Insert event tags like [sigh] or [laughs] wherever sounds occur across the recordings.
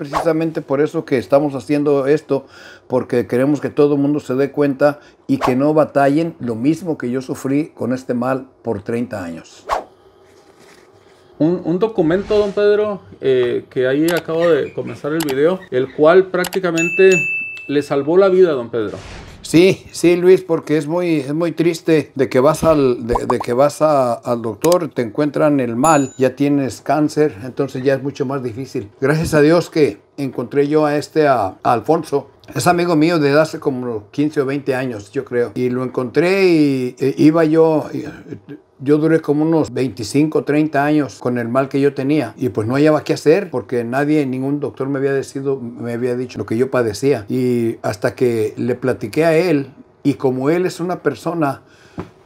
precisamente por eso que estamos haciendo esto, porque queremos que todo el mundo se dé cuenta y que no batallen lo mismo que yo sufrí con este mal por 30 años. Un, documento, don Pedro, eh, que ahí acabo de comenzar el video, el cual prácticamente le salvó la vida, don Pedro. Sí, sí, Luis, porque es muy, es muy triste de que vas al, de, que vas al doctor, te encuentran el mal, ya tienes cáncer, entonces ya es mucho más difícil. Gracias a Dios que encontré yo a este a Alfonso es amigo mío de hace como 15 o 20 años, yo creo. Y lo encontré y e iba yo... Eh, yo duré como unos 25, o 30 años con el mal que yo tenía y pues no hallaba qué hacer porque nadie, ningún doctor me había, dicho, me había dicho lo que yo padecía. Y hasta que le platiqué a él y como él es una persona,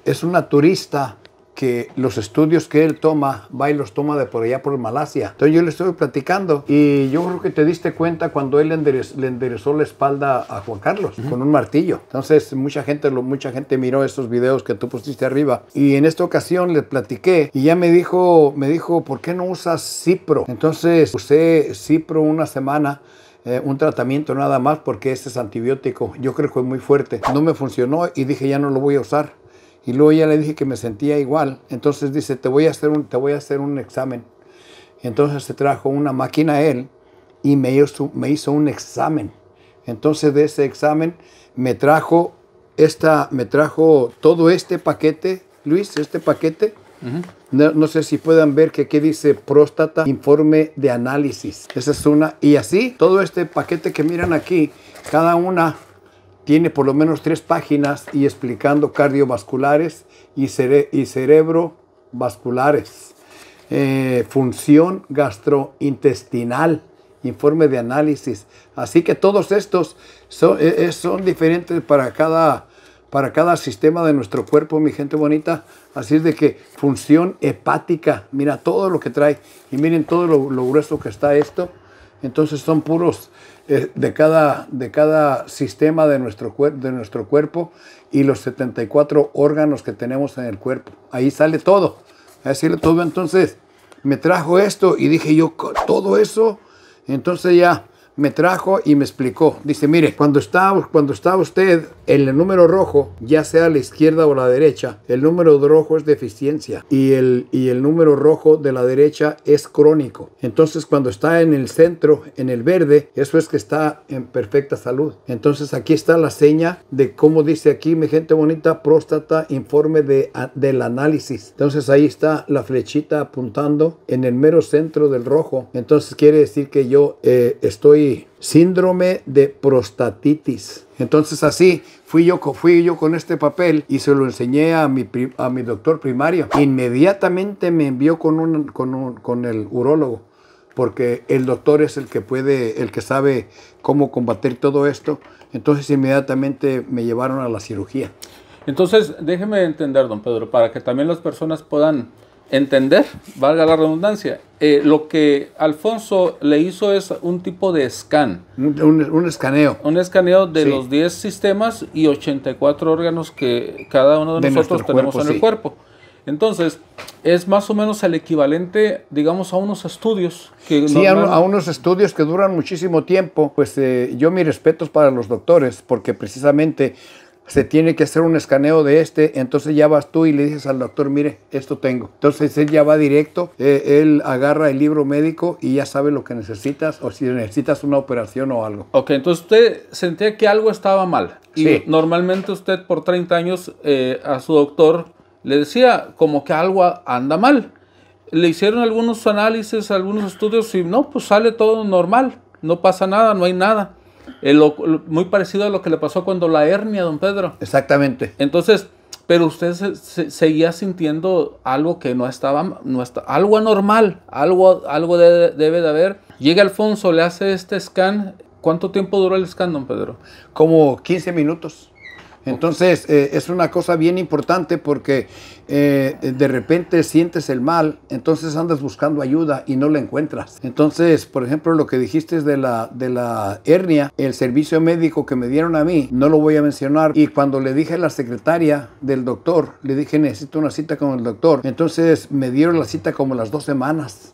es una turista que los estudios que él toma, va y los toma de por allá por Malasia. Entonces yo le estoy platicando y yo creo que te diste cuenta cuando él le enderezó, la espalda a Juan Carlos con un martillo. Entonces mucha gente, mucha gente miró estos videos que tú pusiste arriba y en esta ocasión le platiqué y ya me dijo, me dijo, ¿por qué no usas Cipro? Entonces usé Cipro una semana. Eh, un tratamiento nada más porque este es antibiótico. Yo creo que es muy fuerte. No me funcionó y dije ya no lo voy a usar. Y luego ya le dije que me sentía igual. Entonces dice, te voy a hacer un, te voy a hacer un examen. Entonces se trajo una máquina él y me hizo, me hizo un examen. Entonces de ese examen me trajo, esta, me trajo todo este paquete, Luis, este paquete. no, no, sé si puedan ver que aquí dice próstata, informe de análisis. Esa es una. Y así, todo este paquete que miran aquí, cada una tiene por lo menos tres páginas y explicando cardiovasculares y, cerebrovasculares. Eh, función gastrointestinal, informe de análisis. Así que todos estos e-, e-, son, diferentes para cada, para cada sistema de nuestro cuerpo, mi gente bonita. Así es de que función hepática, mira todo lo que trae y miren todo lo grueso que está esto. Entonces son puros, de cada, de cada sistema de nuestro, de nuestro cuerpo y los 74 órganos que tenemos en el cuerpo. Ahí sale todo. Ahí sale todo. Entonces, me trajo esto y dije yo, todo eso. Entonces ya me trajo y me explicó. Dice, mire, cuando está, cuando está usted en el número rojo, ya sea a la izquierda o a la derecha, el número rojo es deficiencia y el, y el número rojo de la derecha es crónico. Entonces, cuando está en el centro, en el verde, eso es que está en perfecta salud. Entonces, aquí está la seña de cómo dice aquí, mi gente bonita, próstata, informe de, del análisis. Entonces, ahí está la flechita apuntando en el mero centro del rojo. Entonces, quiere decir que yo eh, estoy síndrome de prostatitis. Entonces así fui yo, con este papel y se lo enseñé a mi, doctor primario. Inmediatamente me envió con, un, con, el urólogo, porque el doctor es el que puede, el que sabe cómo combatir todo esto. Entonces inmediatamente me llevaron a la cirugía. Entonces, déjeme entender, don Pedro, para que también las personas puedan entender, valga la redundancia, eh, lo que Alfonso le hizo es un tipo de scan. Un, escaneo. Un escaneo de los 10 sistemas y 84 órganos que cada uno de, nosotros tenemos en el cuerpo. Entonces, es más o menos el equivalente, digamos, a unos estudios. Que sí, a, unos estudios que duran muchísimo tiempo. Pues eh, yo mis respetos para los doctores, porque precisamente se tiene que hacer un escaneo de este, entonces ya vas tú y le dices al doctor, mire, esto tengo. Entonces él ya va directo, eh, él agarra el libro médico y ya sabe lo que necesitas o si necesitas una operación o algo. Ok, entonces usted sentía que algo estaba mal. Y normalmente usted por 30 años eh, a su doctor le decía como que algo anda mal. Le hicieron algunos análisis, algunos estudios y no, pues sale todo normal, no pasa nada, no hay nada lo, muy parecido a lo que le pasó cuando la hernia, don Pedro. Exactamente. Entonces, pero usted seguía sintiendo algo que no estaba, no algo anormal, algo, algo debe de haber. Llega Alfonso, le hace este scan. ¿Cuánto tiempo duró el scan, don Pedro? Como 15 minutos. Entonces, eh, es una cosa bien importante porque eh, de repente sientes el mal, entonces andas buscando ayuda y no la encuentras. Entonces, por ejemplo, lo que dijiste de la, de la hernia, el servicio médico que me dieron a mí, no lo voy a mencionar. Y cuando le dije a la secretaria del doctor, le dije necesito una cita con el doctor, entonces me dieron la cita como las dos semanas.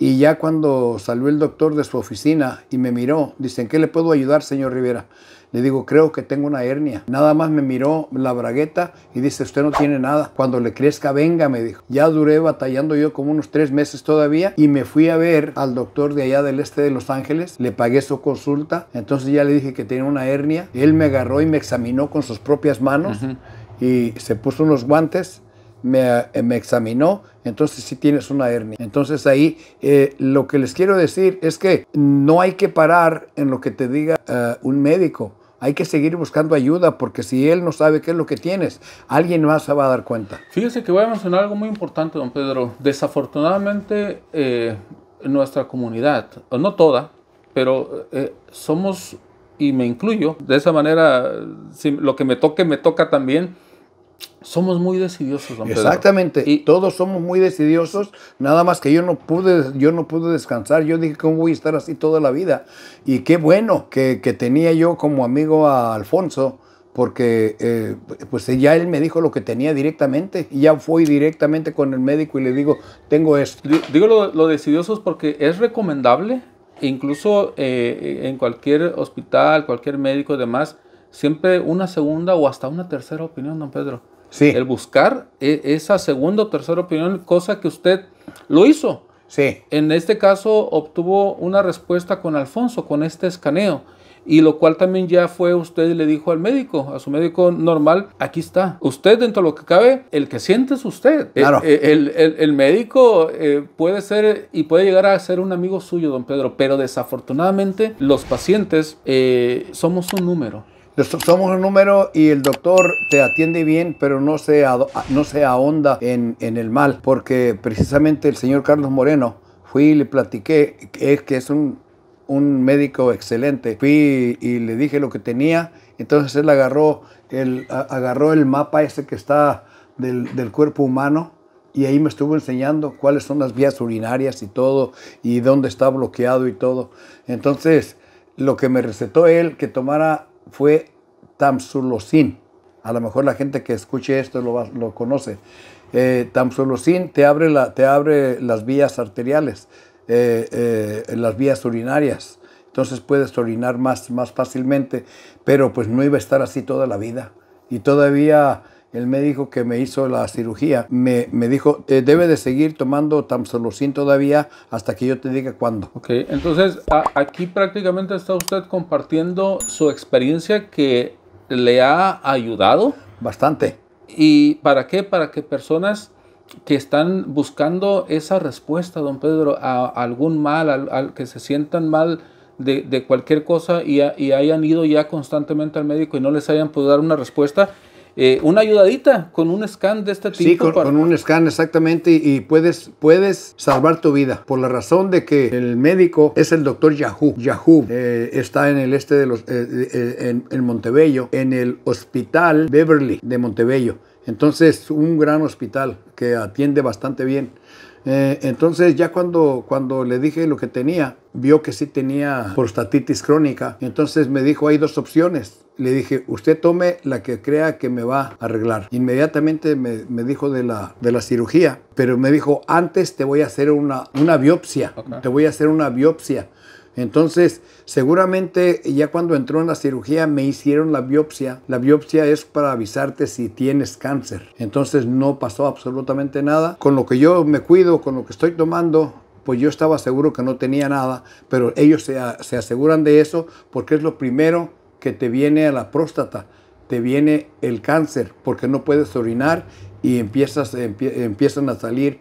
Y ya cuando salió el doctor de su oficina y me miró, dice, ¿en qué le puedo ayudar, señor Rivera? Le digo, creo que tengo una hernia. Nada más me miró la bragueta y dice, usted no tiene nada. Cuando le crezca, venga, me dijo. Ya duré batallando yo como unos tres meses todavía y me fui a ver al doctor de allá del este de Los Ángeles. Le pagué su consulta. Entonces ya le dije que tenía una hernia. Él me agarró y me examinó con sus propias manos y se puso unos guantes eh, me, examinó, entonces sí tienes una hernia. Entonces ahí eh, lo que les quiero decir es que no hay que parar en lo que te diga eh, un médico. Hay que seguir buscando ayuda porque si él no sabe qué es lo que tienes, alguien más se va a dar cuenta. Fíjese que voy a mencionar algo muy importante, don Pedro. Desafortunadamente, nuestra comunidad, no toda, pero somos, y me incluyo, de esa manera, lo que me toque, me toca también somos muy decidiosos, Exactamente. Y todos somos muy decidiosos, nada más que yo no pude, yo no pude descansar. Yo dije, ¿cómo voy a estar así toda la vida? Y qué bueno que, tenía yo como amigo a Alfonso, porque eh, pues ya él me dijo lo que tenía directamente. Y ya fui directamente con el médico y le digo, tengo esto. Digo lo, lo porque es recomendable, incluso eh, en cualquier hospital, cualquier médico y demás, siempre una segunda o hasta una tercera opinión, don Pedro. Sí. El buscar e, esa segunda o tercera opinión, cosa que usted lo hizo. Sí. En este caso obtuvo una respuesta con Alfonso, con este escaneo. Y lo cual también ya fue usted le dijo al médico, a su médico normal, aquí está. Usted dentro de lo que cabe, el que siente es usted. E, claro. E, el, médico eh, puede ser y puede llegar a ser un amigo suyo, don Pedro, pero desafortunadamente los pacientes eh, somos un número. Somos un número y el doctor te atiende bien, pero no se, no se ahonda en, el mal, porque precisamente el señor Carlos Moreno, fui y le platiqué, es que es un, médico excelente. Fui y le dije lo que tenía, entonces él agarró el, agarró el mapa ese que está del, del cuerpo humano y ahí me estuvo enseñando cuáles son las vías urinarias y todo, y dónde está bloqueado y todo. Entonces, lo que me recetó él, que tomara fue Tamsulosin. A lo mejor la gente que escuche esto lo, lo conoce. Eh, Tamsulosin te abre, la, te abre las vías arteriales, eh, eh, las vías urinarias. Entonces puedes orinar más, más fácilmente, pero pues no iba a estar así toda la vida. Y todavía el médico que me hizo la cirugía me, dijo, eh, debe de seguir tomando tamsulosin todavía hasta que yo te diga cuándo. Ok, entonces aquí prácticamente está usted compartiendo su experiencia que le ha ayudado. Bastante. ¿Y para qué? Para que personas que están buscando esa respuesta, don Pedro, a, algún mal, al, que se sientan mal, de, de, cualquier cosa y, y, hayan ido ya constantemente al médico y no les hayan podido dar una respuesta, eh, una ayudadita con un scan de este tipo. Sí, con, un scan exactamente y puedes, puedes salvar tu vida por la razón de que el médico es el doctor Yahoo. Yahoo eh, está en el este de los, eh, en, en Montebello, en el hospital Beverly de Montebello. Entonces, un gran hospital que atiende bastante bien. Eh, entonces ya cuando, cuando le dije lo que tenía, vio que sí tenía prostatitis crónica. Entonces me dijo, hay dos opciones. Le dije, usted tome la que crea que me va a arreglar. Inmediatamente me, dijo de la, de la cirugía, pero me dijo, antes te voy a hacer una, biopsia. Te voy a hacer una biopsia entonces, seguramente ya cuando entró en la cirugía me hicieron la biopsia. La biopsia es para avisarte si tienes cáncer. Entonces no pasó absolutamente nada. Con lo que yo me cuido, con lo que estoy tomando, pues yo estaba seguro que no tenía nada, pero ellos se, aseguran de eso porque es lo primero que te viene a la próstata. Te viene el cáncer porque no puedes orinar y empiezas, empiezan a salir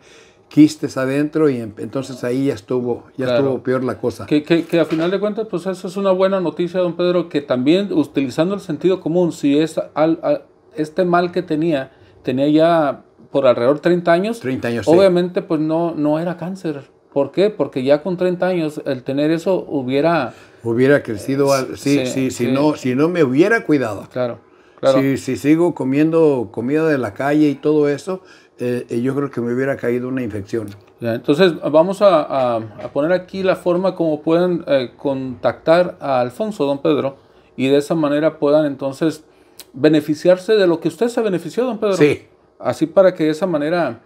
quistes adentro y em, entonces ahí ya estuvo, ya estuvo peor la cosa. Que, que, a final de cuentas, pues eso es una buena noticia, don Pedro, que también utilizando el sentido común, si es al, este mal que tenía, tenía ya por alrededor 30 años, 30 años obviamente pues no, no era cáncer. ¿Por qué? Porque ya con 30 años el tener eso hubiera... Hubiera crecido, sí, sí, sí, no, si no me hubiera cuidado. Claro. Si, sigo comiendo comida de la calle y todo eso, eh, eh, yo creo que me hubiera caído una infección. entonces vamos a, poner aquí la forma como pueden eh, contactar a Alfonso, don Pedro, y de esa manera puedan entonces beneficiarse de lo que usted se benefició, don Pedro. Sí. Así para que de esa manera,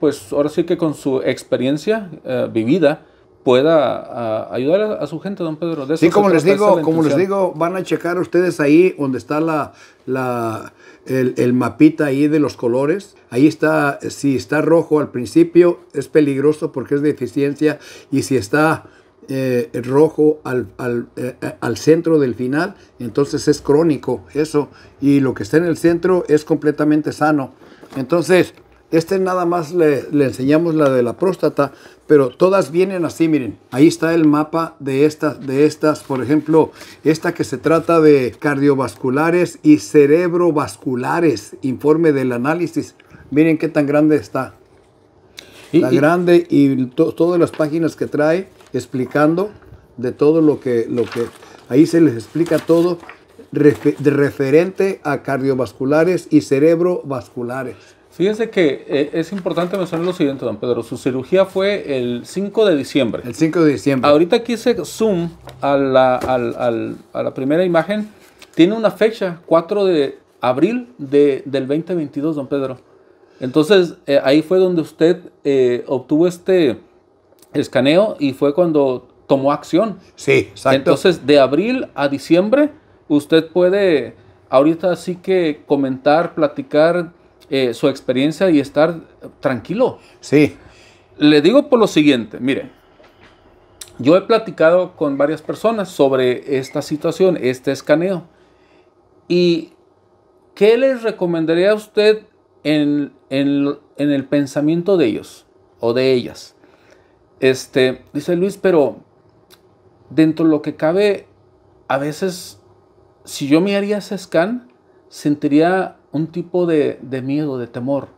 pues ahora sí que con su experiencia vivida, pueda ayudar a, su gente, don Pedro. sí, como les digo, como les digo, van a checar ustedes ahí donde está la, el, mapita ahí de los colores. Ahí está, si está rojo al principio es peligroso porque es deficiencia y si está eh, rojo eh, al, centro del final, entonces es crónico eso y lo que está en el centro es completamente sano. Entonces, este nada más le enseñamos la de la próstata, pero todas vienen así, miren, ahí está el mapa de estas, de estas, por ejemplo, esta que se trata de cardiovasculares y cerebrovasculares, informe del análisis, miren qué tan grande está. la grande y todas las páginas que trae explicando de todo lo que, lo que ahí se les explica todo referente a cardiovasculares y cerebrovasculares. Fíjese que eh, es importante mencionar lo siguiente, don Pedro. Su cirugía fue el 5 de diciembre. El 5 de diciembre. Ahorita aquí se zoom a la, primera imagen. Tiene una fecha, 4 de abril del 2022, don Pedro. Entonces, eh, ahí fue donde usted eh, obtuvo este escaneo y fue cuando tomó acción. Sí, exacto. Entonces, de abril a diciembre, usted puede ahorita sí que comentar, platicar eh, su experiencia y estar tranquilo. Sí. Le digo por lo siguiente, mire, yo he platicado con varias personas sobre esta situación, este escaneo. ¿Y qué les recomendaría a usted en, el pensamiento de ellos o de ellas? Este, dice Luis, pero dentro de lo que cabe, a veces, si yo me haría ese scan, sentiría un tipo de, miedo, de temor,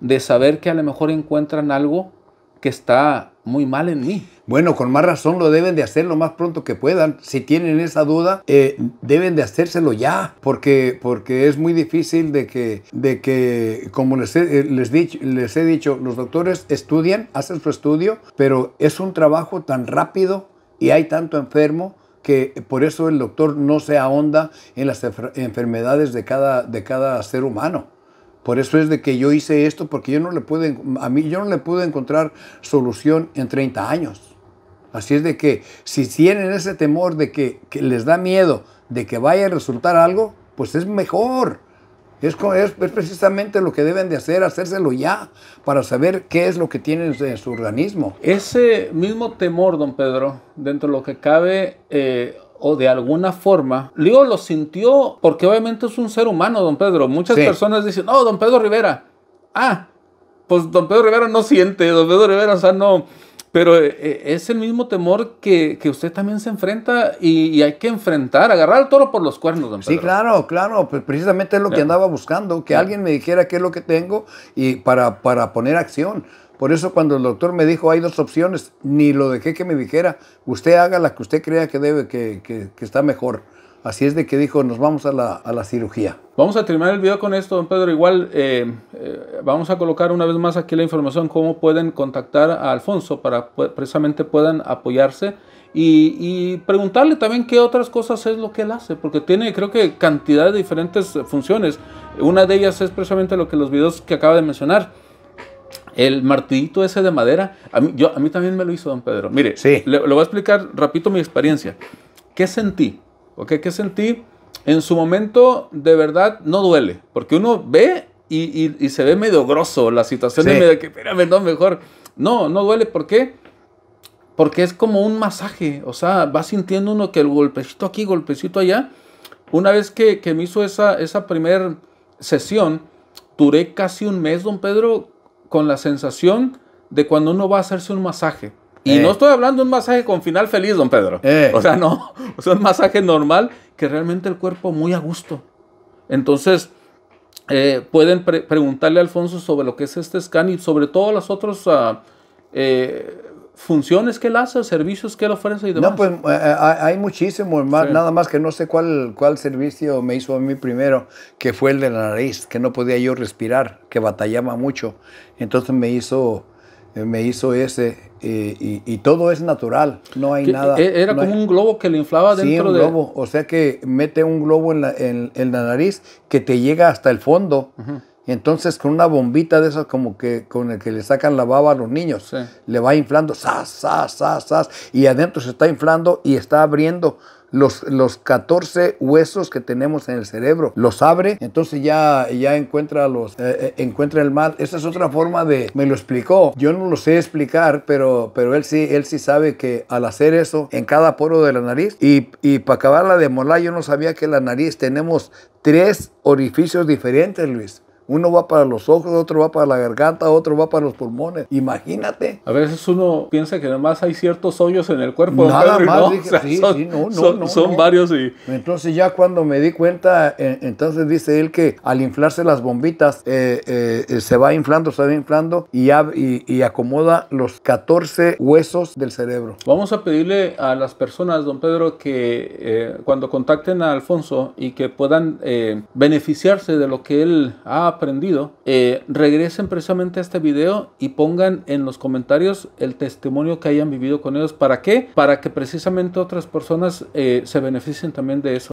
de saber que a lo mejor encuentran algo que está muy mal en mí. Bueno, con más razón lo deben de hacer lo más pronto que puedan. Si tienen esa duda, eh, deben de hacérselo ya, porque, porque es muy difícil de que, de que como les eh, les, dicho, les he dicho, los doctores estudian, hacen su estudio, pero es un trabajo tan rápido y hay tanto enfermo que por eso el doctor no se ahonda en las enfermedades de cada, de cada ser humano. Por eso es de que yo hice esto, porque yo no le pude, a mí yo no le pude encontrar solución en 30 años. Así es de que si tienen ese temor de que les da miedo de que vaya a resultar algo, pues es mejor es, precisamente lo que deben de hacer, hacérselo ya, para saber qué es lo que tienen en su organismo. Ese mismo temor, don Pedro, dentro de lo que cabe, eh, o de alguna forma, Leo lo sintió porque obviamente es un ser humano, don Pedro. Muchas personas dicen, no, don Pedro Rivera. Ah, pues don Pedro Rivera no siente, don Pedro Rivera, o sea, no, pero eh, eh, es el mismo temor que, usted también se enfrenta y, hay que enfrentar, agarrar el toro por los cuernos, don Sí, claro, claro, pues precisamente es lo que andaba buscando, que alguien me dijera qué es lo que tengo y para, poner acción. Por eso cuando el doctor me dijo hay dos opciones, ni lo dejé que me dijera, usted haga la que usted crea que debe, que, que está mejor. Así es de que dijo, nos vamos a la, a la cirugía. Vamos a terminar el video con esto, don Pedro. Igual eh, eh, vamos a colocar una vez más aquí la información, cómo pueden contactar a Alfonso para precisamente puedan apoyarse y, preguntarle también qué otras cosas es lo que él hace, porque tiene creo que cantidad de diferentes funciones. Una de ellas es precisamente lo que los videos que acaba de mencionar. El martillito ese de madera, a mí, yo, a mí también me lo hizo don Pedro. Mire, sí. le, va voy a explicar, rapidito mi experiencia. ¿Qué sentí? ¿ok? ¿Qué sentí? En su momento, de verdad, no duele, porque uno ve y, se ve medio grosso la situación, medio que, espérame, no, mejor. No, no duele, ¿por qué? Porque es como un masaje, o sea, va sintiendo uno que el golpecito aquí, golpecito allá. Una vez que, que me hizo esa, esa primera sesión, duré casi un mes, don Pedro, con la sensación de cuando uno va a hacerse un masaje. Y eh. no estoy hablando de un masaje con final feliz, don Pedro. Eh. O sea, no. Es [laughs] un masaje normal que realmente el cuerpo muy a gusto. Entonces, eh, pueden preguntarle a Alfonso sobre lo que es este scan y sobre todas las otras ah, funciones que él hace, servicios que él ofrece y demás. No, pues hay muchísimos más, nada más que no sé cuál, cuál servicio me hizo a mí primero, que fue el de la nariz, que no podía yo respirar, que batallaba mucho. Entonces me hizo, me hizo ese y, todo es natural, no hay nada. Eh, era como un globo que le inflaba dentro sí, un globo, o sea que mete un globo en la, nariz que te llega hasta el fondo. Entonces con una bombita de esas como que con el que le sacan la baba a los niños, le va inflando, ¡zas, Y adentro se está inflando y está abriendo los, los 14 huesos que tenemos en el cerebro, los abre, entonces ya, ya encuentra, los, eh, eh, encuentra el mal. Esa es otra forma de, me lo explicó, yo no lo sé explicar, pero, pero él, sí, él sí sabe que al hacer eso en cada poro de la nariz, y, y para acabarla de molar, yo no sabía que la nariz tenemos tres orificios diferentes, Luis. Uno va para los ojos, otro va para la garganta, otro va para los pulmones. Imagínate. A veces uno piensa que además hay ciertos hoyos en el cuerpo. Nada más. No. son, no, no, son, varios y... Entonces ya cuando me di cuenta, e, entonces dice él que al inflarse las bombitas eh, eh, eh, se va inflando, se va inflando y, y acomoda los 14 huesos del cerebro. Vamos a pedirle a las personas, don Pedro, que cuando contacten a Alfonso y que puedan beneficiarse de lo que él ha aprendido, eh, regresen precisamente a este video y pongan en los comentarios el testimonio que hayan vivido con ellos. ¿Para qué? Para que precisamente otras personas eh, se beneficien también de eso.